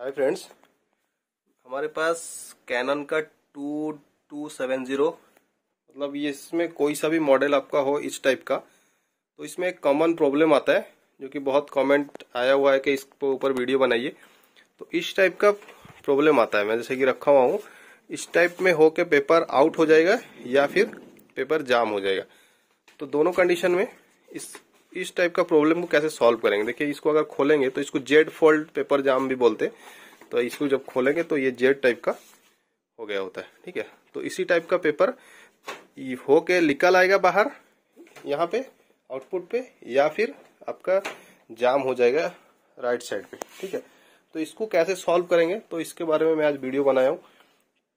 हाय friends हमारे पास Canon का टू टू सेवन ज़ीरो मतलब ये इसमें कोई सा भी मॉडल आपका हो इस टाइप का तो इसमें एक कॉमन प्रॉब्लम आता है जो कि बहुत कमेंट आया हुआ है कि इसके ऊपर वीडियो बनाइए तो इस टाइप का प्रॉब्लम आता है मैं जैसे कि रखा हुआ हूँ इस टाइप में हो के पेपर आउट हो जाएगा या फिर पेपर जाम हो जाएगा तो दोनों कंडीशन में इस इस टाइप का प्रॉब्लम को कैसे सॉल्व करेंगे देखिए इसको अगर खोलेंगे तो इसको जेड फोल्ड पेपर जाम भी बोलते तो इसको जब खोलेंगे तो ये जेड टाइप का हो गया होता है ठीक है तो इसी टाइप का पेपर होके निकल आएगा बाहर यहाँ पे आउटपुट पे या फिर आपका जाम हो जाएगा राइट साइड पे ठीक है तो इसको कैसे सॉल्व करेंगे तो इसके बारे में मैं आज वीडियो बनाया हूँ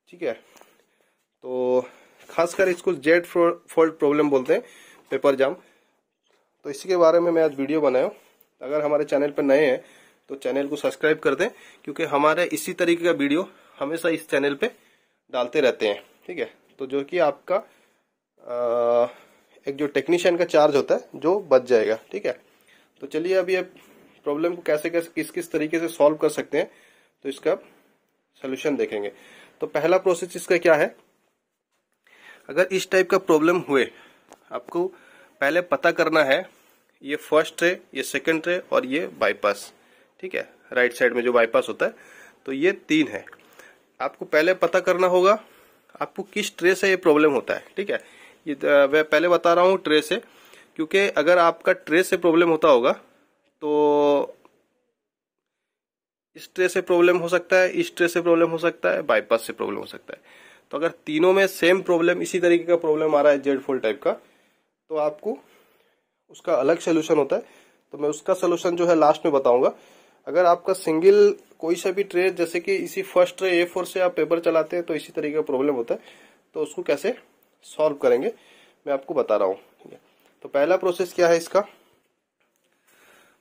ठीक है तो खासकर इसको जेड फोल्ड प्रॉब्लम बोलते हैं पेपर जाम तो इसी के बारे में मैं आज वीडियो बनाया हूँ अगर हमारे चैनल पर नए हैं तो चैनल को सब्सक्राइब कर दें क्योंकि हमारे इसी तरीके का वीडियो हमेशा इस चैनल पे डालते रहते हैं ठीक है तो जो कि आपका आ, एक जो टेक्नीशियन का चार्ज होता है जो बच जाएगा ठीक है तो चलिए अभी अब प्रॉब्लम को कैसे कैसे किस किस तरीके से सॉल्व कर सकते हैं तो इसका सोल्यूशन देखेंगे तो पहला प्रोसेस इसका क्या है अगर इस टाइप का प्रॉब्लम हुए आपको पहले पता करना है ये फर्स्ट ट्रे ये सेकेंड ट्रे और ये बाईपास ठीक है राइट साइड में जो बाईपास होता है तो ये तीन है आपको पहले पता करना होगा आपको किस ट्रे से ये प्रॉब्लम होता है ठीक है ये मैं पहले बता रहा हूँ ट्रे से क्योंकि अगर आपका ट्रे से प्रॉब्लम होता होगा तो इस ट्रे से प्रॉब्लम हो सकता है इस ट्रे से प्रॉब्लम हो सकता है बाईपास से प्रॉब्लम हो सकता है तो अगर तीनों में सेम प्रॉब्लम इसी तरीके का प्रॉब्लम आ रहा है जेड फोल्ड टाइप का तो आपको उसका अलग सोल्यूशन होता है तो मैं उसका सोल्यूशन जो है लास्ट में बताऊंगा अगर आपका सिंगल कोई सा भी ट्रे जैसे कि इसी फर्स्ट ट्रे ए फोर से आप पेपर चलाते हैं तो इसी तरीके का प्रॉब्लम होता है तो उसको कैसे सॉल्व करेंगे मैं आपको बता रहा हूँ ठीक है तो पहला प्रोसेस क्या है इसका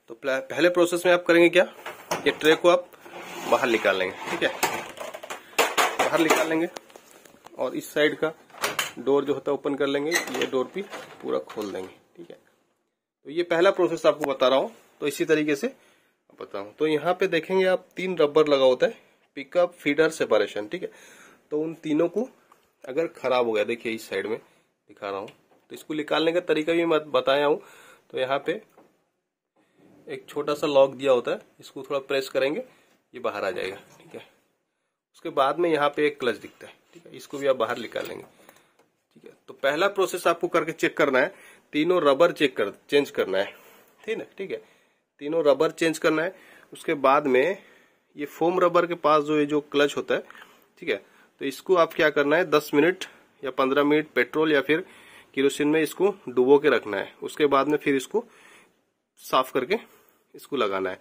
तो पहले प्रोसेस में आप करेंगे क्या ये ट्रे को आप बाहर निकाल लेंगे ठीक है बाहर निकाल लेंगे और इस साइड का डोर जो होता है ओपन कर लेंगे ये डोर भी पूरा खोल देंगे ठीक है तो ये पहला प्रोसेस आपको बता रहा हूँ तो इसी तरीके से बताऊँ तो यहाँ पे देखेंगे आप तीन रबर लगा होता है पिकअप फीडर सेपरेशन ठीक है तो उन तीनों को अगर खराब हो गया देखिए इस साइड में दिखा रहा हूँ तो इसको निकालने का तरीका भी मैं बताया हूँ तो यहाँ पे एक छोटा सा लॉक दिया होता है इसको थोड़ा प्रेस करेंगे ये बाहर आ जाएगा ठीक है उसके बाद में यहाँ पे एक क्लच दिखता है ठीक है इसको भी आप बाहर निकालेंगे पहला प्रोसेस आपको करके चेक करना है तीनों रबर चेक कर चेंज करना है ठीक है ठीक है तीनों रबर चेंज करना है उसके बाद में ये फोम रबर के पास जो ये जो क्लच होता है ठीक है तो इसको आप क्या करना है दस मिनट या पंद्रह मिनट पेट्रोल या फिर किरोसिन में इसको डुबो के रखना है उसके बाद में फिर इसको साफ करके इसको लगाना है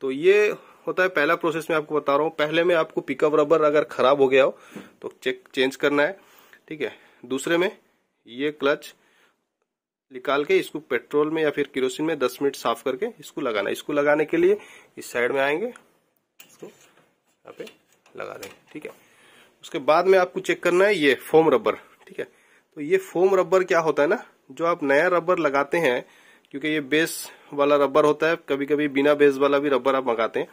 तो ये होता है पहला प्रोसेस में आपको बता रहा हूँ पहले में आपको पिकअप रबर अगर खराब हो गया हो तो चेक चेंज करना है ठीक है दूसरे में ये क्लच निकाल के इसको पेट्रोल में या फिर किरोसिन में 10 मिनट साफ करके इसको लगाना इसको लगाने के लिए इस साइड में आएंगे इसको यहाँ पे लगा देंगे ठीक है उसके बाद में आपको चेक करना है ये फोम रबर ठीक है तो ये फोम रबर क्या होता है ना जो आप नया रबर लगाते हैं क्योंकि ये बेस वाला रबर होता है कभी कभी बिना बेस वाला भी रबर आप मंगाते हैं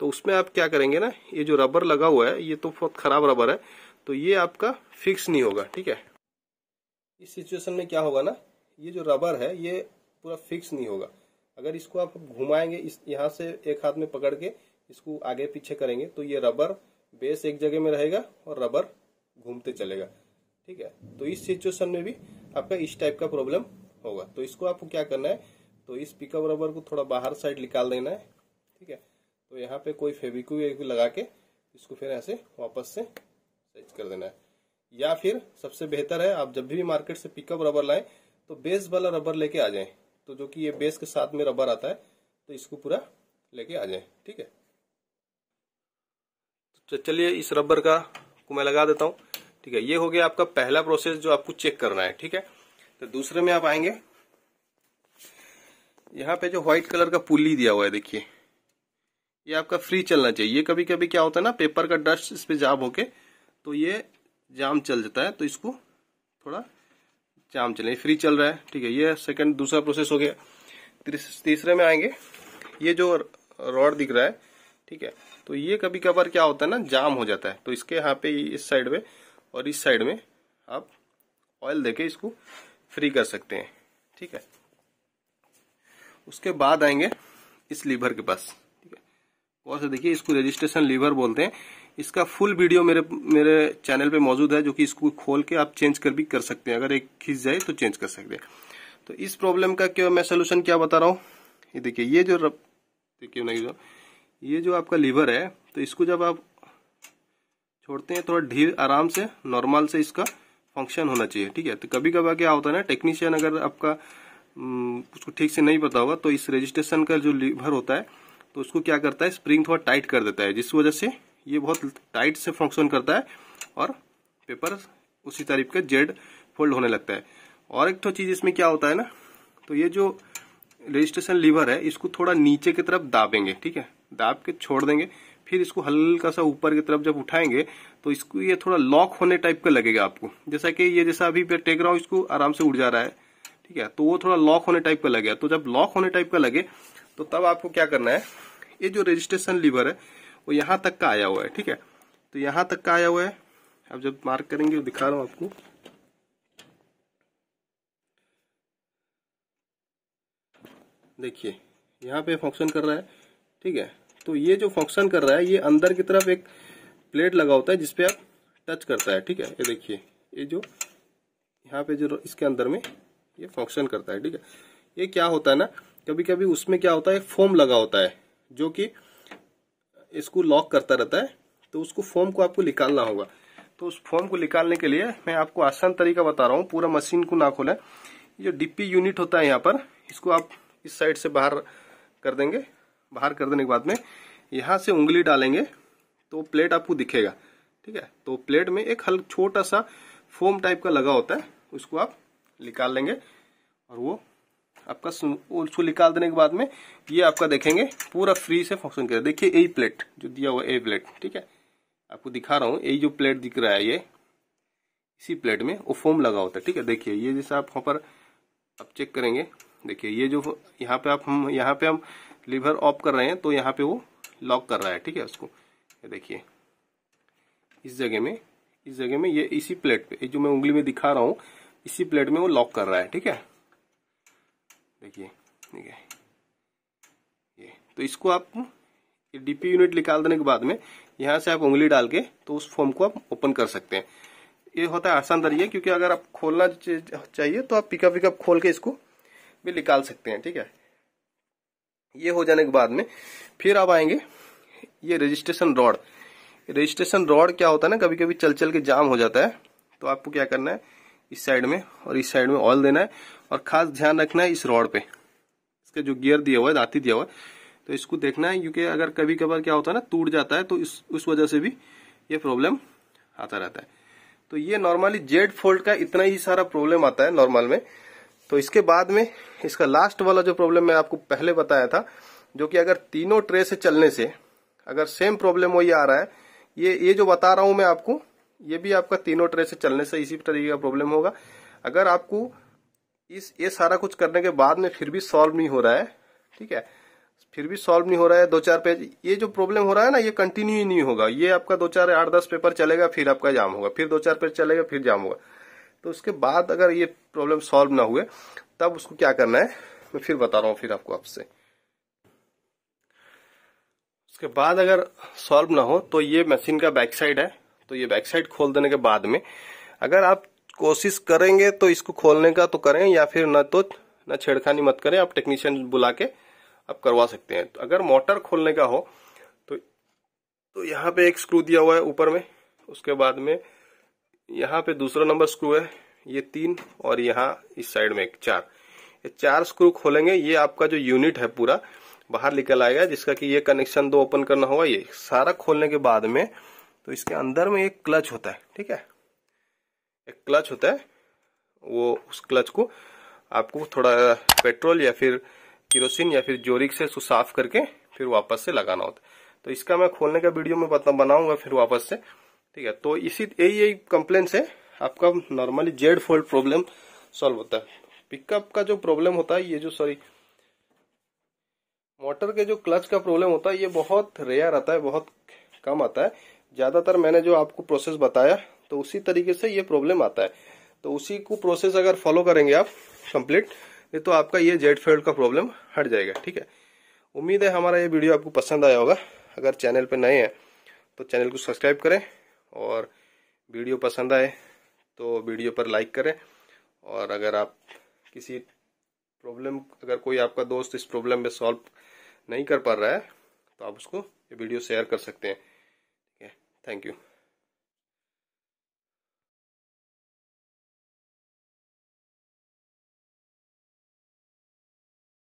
तो उसमें आप क्या करेंगे ना ये जो रबर लगा हुआ है ये तो बहुत खराब रबर है तो ये आपका फिक्स नहीं होगा ठीक है इस सिचुएशन में क्या होगा ना ये जो रबर है ये पूरा फिक्स नहीं होगा अगर इसको आप घुमाएंगे इस यहाँ से एक हाथ में पकड़ के इसको आगे पीछे करेंगे तो ये रबर बेस एक जगह में रहेगा और रबर घूमते चलेगा ठीक है तो इस सिचुएशन में भी आपका इस टाइप का प्रॉब्लम होगा तो इसको आपको क्या करना है तो इस पिकअप रबर को थोड़ा बाहर साइड निकाल देना है ठीक है तो यहाँ पे कोई फेविक्यू लगा के इसको फिर ऐसे वापस से सेट कर देना है या फिर सबसे बेहतर है आप जब भी मार्केट से पिकअप रबर लाएं तो बेस वाला रबर लेके आ जाएं तो जो कि ये बेस के साथ में रबर आता है तो इसको पूरा लेके आ जाएं ठीक है तो चलिए इस रबर का को मैं लगा देता हूँ ठीक है ये हो गया आपका पहला प्रोसेस जो आपको चेक करना है ठीक है तो दूसरे में आप आएंगे यहाँ पे जो व्हाइट कलर का पुली दिया हुआ है देखिए ये आपका फ्री चलना चाहिए कभी कभी क्या होता है ना पेपर का डस्ट इस पे जाब होके तो ये जाम चल जाता है तो इसको थोड़ा जाम चले फ्री चल रहा है ठीक है ये सेकंड दूसरा प्रोसेस हो गया तीसरे में आएंगे ये जो रॉड दिख रहा है ठीक है तो ये कभी कभार क्या होता है ना जाम हो जाता है तो इसके यहाँ पे इस साइड में और इस साइड में आप ऑयल देके इसको फ्री कर सकते हैं ठीक है उसके बाद आएंगे इस लीवर के पास और से देखिए इसको रजिस्ट्रेशन लीवर बोलते हैं इसका फुल वीडियो मेरे मेरे चैनल पे मौजूद है जो कि इसको खोल के आप चेंज कर भी कर सकते हैं अगर एक खींच जाए तो चेंज कर सकते हैं तो इस प्रॉब्लम का क्या मैं सोल्यूशन क्या बता रहा हूँ ये देखिए ये जो देखिए नहीं जो ये जो आपका लीवर है तो इसको जब आप छोड़ते हैं थोड़ा ढील आराम से नॉर्मल से इसका फंक्शन होना चाहिए ठीक है तो कभी कभार क्या होता है ना टेक्नीशियन अगर आपका हम्म, उसको ठीक से नहीं पता होगा तो इस रजिस्ट्रेशन का जो लीवर होता है तो उसको क्या करता है स्प्रिंग थोड़ा टाइट कर देता है जिस वजह से ये बहुत टाइट से फंक्शन करता है और पेपर उसी तारीफ का जेड फोल्ड होने लगता है और एक तो चीज इसमें क्या होता है ना तो ये जो रजिस्ट्रेशन लीवर है इसको थोड़ा नीचे की तरफ दाबेंगे ठीक है दाब के छोड़ देंगे फिर इसको हल्का सा ऊपर की तरफ जब उठाएंगे तो इसको ये थोड़ा लॉक होने टाइप का लगेगा आपको जैसा कि ये जैसा अभी टेक रहा हूँ इसको आराम से उड़ जा रहा है ठीक है तो वो थोड़ा लॉक होने टाइप तो का लगे तो जब लॉक होने टाइप का लगे तो तब आपको क्या करना है ये जो रजिस्ट्रेशन लीवर है वो यहाँ तक का आया हुआ है ठीक है तो यहाँ तक का आया हुआ है अब जब मार्क करेंगे दिखा रहा हूं आपको देखिए यहाँ पे फंक्शन कर रहा है ठीक है तो ये जो फंक्शन कर रहा है ये अंदर की तरफ एक प्लेट लगा होता है जिसपे आप टच करता है ठीक है ये देखिए ये जो यहाँ पे जो इसके अंदर में ये फंक्शन करता है ठीक है ये क्या होता है ना कभी कभी उसमें क्या होता है फोम लगा होता है जो कि इसको लॉक करता रहता है तो उसको फोम को आपको निकालना होगा तो उस फोम को निकालने के लिए मैं आपको आसान तरीका बता रहा हूँ पूरा मशीन को ना खोलें जो डिप्पी यूनिट होता है यहाँ पर इसको आप इस साइड से बाहर कर देंगे बाहर कर देने के बाद में यहाँ से उंगली डालेंगे तो प्लेट आपको दिखेगा ठीक है तो प्लेट में एक हल्का छोटा सा फोम टाइप का लगा होता है उसको आप निकाल लेंगे और वो आपका उसको निकाल देने के बाद में ये आपका देखेंगे पूरा फ्री से फंक्शन कर देखिए ए प्लेट जो दिया हुआ ए प्लेट ठीक है आपको दिखा रहा हूँ ए जो प्लेट दिख रहा है ये इसी प्लेट में वो फोम लगा होता है ठीक है देखिए ये जैसे आप वहाँ पर आप चेक करेंगे देखिए ये जो यहाँ पे आप हम यहाँ पे हम लीवर ऑफ कर रहे हैं तो यहाँ पे वो लॉक कर रहा है ठीक है उसको देखिए इस जगह में इस जगह में ये इसी प्लेट पे जो मैं उंगली में दिखा रहा हूँ इसी प्लेट में वो लॉक कर रहा है ठीक है देखिए ठीक है ये तो इसको आप डीपी यूनिट निकाल देने के बाद में यहाँ से आप उंगली डाल के तो उस फॉर्म को आप ओपन कर सकते हैं ये होता है आसान तरीके क्योंकि अगर आप खोलना चाहिए तो आप पिकअप विकअप खोल के इसको भी निकाल सकते हैं ठीक है ये हो जाने के बाद में फिर आप आएंगे ये रजिस्ट्रेशन रॉड रजिस्ट्रेशन रॉड क्या होता है ना कभी कभी चल चल के जाम हो जाता है तो आपको क्या करना है इस साइड में और इस साइड में ऑयल देना है और खास ध्यान रखना है इस रॉड पे इसका जो गियर दिया हुआ है दाती दिया हुआ है तो इसको देखना है क्योंकि अगर कभी कभार क्या होता है ना टूट जाता है तो इस उस वजह से भी ये प्रॉब्लम आता रहता है तो ये नॉर्मली जेड फोल्ड का इतना ही सारा प्रॉब्लम आता है नॉर्मल में तो इसके बाद में इसका लास्ट वाला जो प्रॉब्लम मैं आपको पहले बताया था जो कि अगर तीनों ट्रे से चलने से अगर सेम प्रॉब्लम वही आ रहा है ये ये जो बता रहा हूं मैं आपको ये भी आपका तीनों ट्रे से चलने से इसी तरीके का प्रॉब्लम होगा अगर आपको इस ये सारा कुछ करने के बाद में फिर भी सॉल्व नहीं हो रहा है ठीक है फिर भी सॉल्व नहीं हो रहा है दो चार पेज ये जो प्रॉब्लम हो रहा है ना ये कंटिन्यू ही नहीं होगा ये आपका दो चार आठ दस पेपर चलेगा फिर आपका जाम होगा फिर दो चार पेज चलेगा फिर जाम होगा तो उसके बाद अगर ये प्रॉब्लम सॉल्व ना हुए तब उसको क्या करना है मैं फिर बता रहा हूँ फिर आपको आपसे उसके बाद अगर सॉल्व ना हो तो ये मशीन का बैक साइड है तो ये बैक साइड खोल देने के बाद में अगर आप कोशिश करेंगे तो इसको खोलने का तो करें या फिर न तो न छेड़खानी मत करें आप टेक्नीशियन बुला के आप करवा सकते हैं तो अगर मोटर खोलने का हो तो तो यहाँ पे एक स्क्रू दिया हुआ है ऊपर में उसके बाद में यहाँ पे दूसरा नंबर स्क्रू है ये तीन और यहाँ इस साइड में एक चार ये चार स्क्रू खोलेंगे ये आपका जो यूनिट है पूरा बाहर निकल आएगा जिसका कि ये कनेक्शन दो ओपन करना होगा ये सारा खोलने के बाद में तो इसके अंदर में एक क्लच होता है ठीक है एक क्लच होता है वो उस क्लच को आपको थोड़ा पेट्रोल या फिर किरोसिन या फिर जोरिक से उसको साफ करके फिर वापस से लगाना होता है तो इसका मैं खोलने का वीडियो में बता बनाऊंगा फिर वापस से ठीक है तो इसी यही यही कंप्लेन से आपका normally Z fold problem solve होता है पिकअप का जो प्रॉब्लम होता है ये जो सॉरी मोटर के जो क्लच का प्रॉब्लम होता है ये बहुत रेयर आता है बहुत कम आता है ज़्यादातर मैंने जो आपको प्रोसेस बताया तो उसी तरीके से ये प्रॉब्लम आता है तो उसी को प्रोसेस अगर फॉलो करेंगे आप कंप्लीट नहीं तो आपका ये जेड फेल्ड का प्रॉब्लम हट जाएगा ठीक है उम्मीद है हमारा ये वीडियो आपको पसंद आया होगा अगर चैनल पर नए हैं तो चैनल को सब्सक्राइब करें और वीडियो पसंद आए तो वीडियो पर लाइक करें और अगर आप किसी प्रॉब्लम अगर कोई आपका दोस्त इस प्रॉब्लम में सॉल्व नहीं कर पा रहा है तो आप उसको ये वीडियो शेयर कर सकते हैं Thank you.